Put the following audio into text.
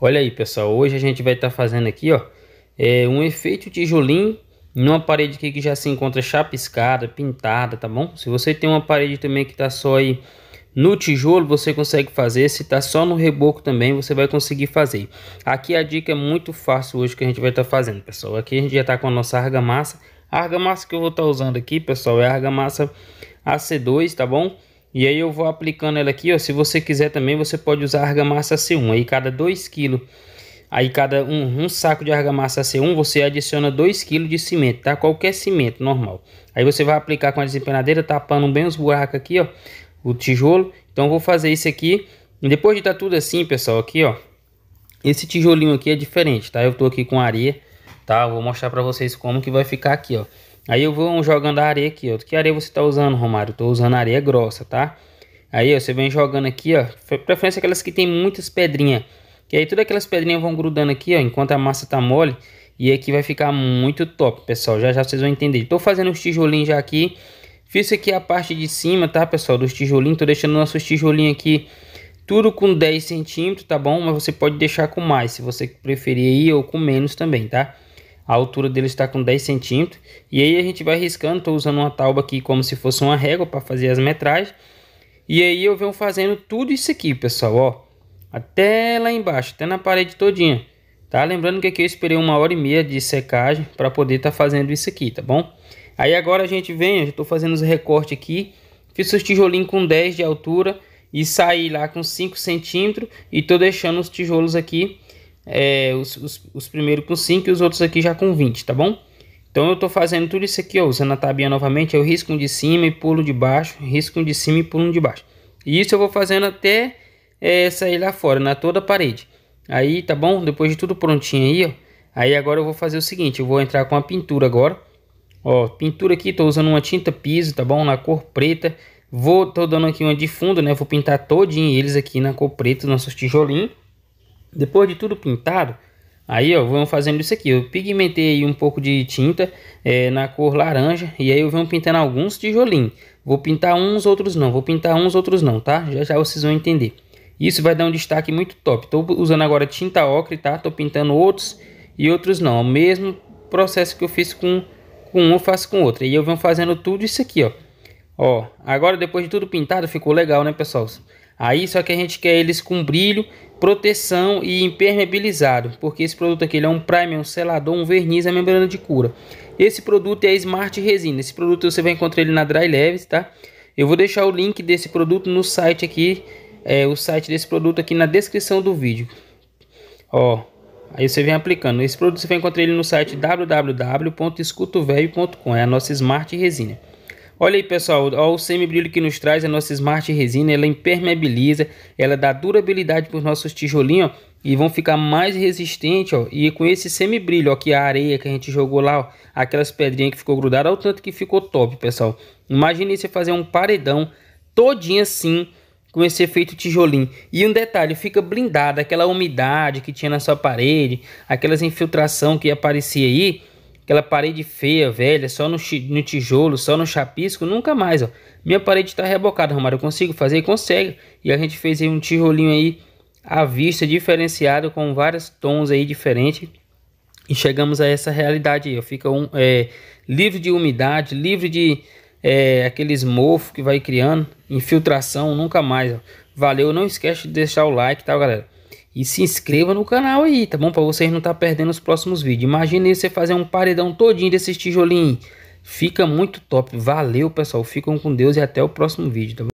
Olha aí, pessoal. Hoje a gente vai estar tá fazendo aqui, ó, é um efeito em numa parede aqui que já se encontra chapiscada, pintada, tá bom? Se você tem uma parede também que tá só aí no tijolo, você consegue fazer. Se tá só no reboco também, você vai conseguir fazer. Aqui a dica é muito fácil hoje que a gente vai estar tá fazendo, pessoal. Aqui a gente já tá com a nossa argamassa. A argamassa que eu vou estar tá usando aqui, pessoal, é a argamassa AC2, tá bom? E aí eu vou aplicando ela aqui, ó. Se você quiser também, você pode usar argamassa C1. Aí cada 2 kg, aí cada um, um, saco de argamassa C1, você adiciona 2 kg de cimento, tá? Qualquer cimento normal. Aí você vai aplicar com a desempenadeira, tapando bem os buracos aqui, ó. O tijolo. Então vou fazer isso aqui. E depois de estar tá tudo assim, pessoal, aqui, ó. Esse tijolinho aqui é diferente, tá? Eu tô aqui com areia, tá? Eu vou mostrar pra vocês como que vai ficar aqui, ó. Aí eu vou jogando a areia aqui, ó. Que areia você tá usando, Romário? Eu tô usando areia grossa, tá? Aí, ó, você vem jogando aqui, ó. Preferência é aquelas que tem muitas pedrinhas. Que aí todas aquelas pedrinhas vão grudando aqui, ó. Enquanto a massa tá mole. E aqui vai ficar muito top, pessoal. Já já vocês vão entender. Tô fazendo os tijolinhos já aqui. Fiz aqui a parte de cima, tá, pessoal? Dos tijolinhos. Tô deixando nossos tijolinhos aqui tudo com 10 centímetros, tá bom? Mas você pode deixar com mais, se você preferir aí, ou com menos também, Tá? a altura dele está com 10 centímetros. E aí a gente vai riscando, estou usando uma tauba aqui como se fosse uma régua para fazer as metragens. E aí eu venho fazendo tudo isso aqui, pessoal, ó. Até lá embaixo, até na parede todinha, tá? Lembrando que aqui eu esperei uma hora e meia de secagem para poder estar tá fazendo isso aqui, tá bom? Aí agora a gente vem, eu estou fazendo os recortes aqui. Fiz os tijolinhos com 10 de altura e saí lá com 5 centímetros. E estou deixando os tijolos aqui é, os, os, os primeiros com 5 e os outros aqui já com 20, tá bom? Então eu estou fazendo tudo isso aqui, ó, usando a tabinha novamente, eu risco um de cima e pulo de baixo, risco um de cima e pulo um de baixo. E isso eu vou fazendo até é, sair lá fora, na toda a parede. Aí, tá bom? Depois de tudo prontinho aí, ó, aí agora eu vou fazer o seguinte, eu vou entrar com a pintura agora. Ó, pintura aqui, estou usando uma tinta piso, tá bom? Na cor preta. Vou, tô dando aqui uma de fundo, né? Vou pintar todinho eles aqui na cor preta, nossos tijolinhos. Depois de tudo pintado, aí ó, vamos fazendo isso aqui. Eu pigmentei um pouco de tinta é, na cor laranja e aí eu venho pintando alguns tijolinhos. Vou pintar uns, outros não. Vou pintar uns, outros não, tá? Já já vocês vão entender. Isso vai dar um destaque muito top. Estou usando agora tinta ocre, tá? Estou pintando outros e outros não. É o mesmo processo que eu fiz com, com um, eu faço com outro. E eu venho fazendo tudo isso aqui, ó. Ó, agora depois de tudo pintado, ficou legal, né, pessoal? Aí só que a gente quer eles com brilho, proteção e impermeabilizado, porque esse produto aqui é um primer, um selador, um verniz, a membrana de cura. Esse produto é a Smart Resina. Esse produto você vai encontrar ele na Dry Leves, tá? Eu vou deixar o link desse produto no site aqui, é, o site desse produto aqui na descrição do vídeo. Ó, aí você vem aplicando. Esse produto você vai encontrar ele no site www.escutovelho.com, é a nossa Smart Resina. Olha aí pessoal, o semi-brilho que nos traz a nossa Smart Resina, ela impermeabiliza, ela dá durabilidade para os nossos tijolinhos, ó, e vão ficar mais resistentes, ó, e com esse semi-brilho, ó, que a areia que a gente jogou lá, ó, aquelas pedrinhas que ficou grudada, olha o tanto que ficou top, pessoal. Imagine você fazer um paredão todinho assim, com esse efeito tijolinho. E um detalhe, fica blindada aquela umidade que tinha na sua parede, aquelas infiltração que aparecia aí, aquela parede feia, velha, só no, no, tijolo, só no chapisco, nunca mais, ó. Minha parede está rebocada, Romário, eu consigo fazer? Consegue. E a gente fez aí um tijolinho aí à vista, diferenciado, com vários tons aí diferentes. E chegamos a essa realidade aí, ó. Fica um, é, livre de umidade, livre de é, aqueles mofos que vai criando, infiltração, nunca mais, ó. Valeu, não esquece de deixar o like, tá, galera? E se inscreva no canal aí, tá bom? Para vocês não estar tá perdendo os próximos vídeos. Imagine você fazer um paredão todinho desses tijolinhos. Fica muito top. Valeu, pessoal. Ficam com Deus e até o próximo vídeo, tá bom?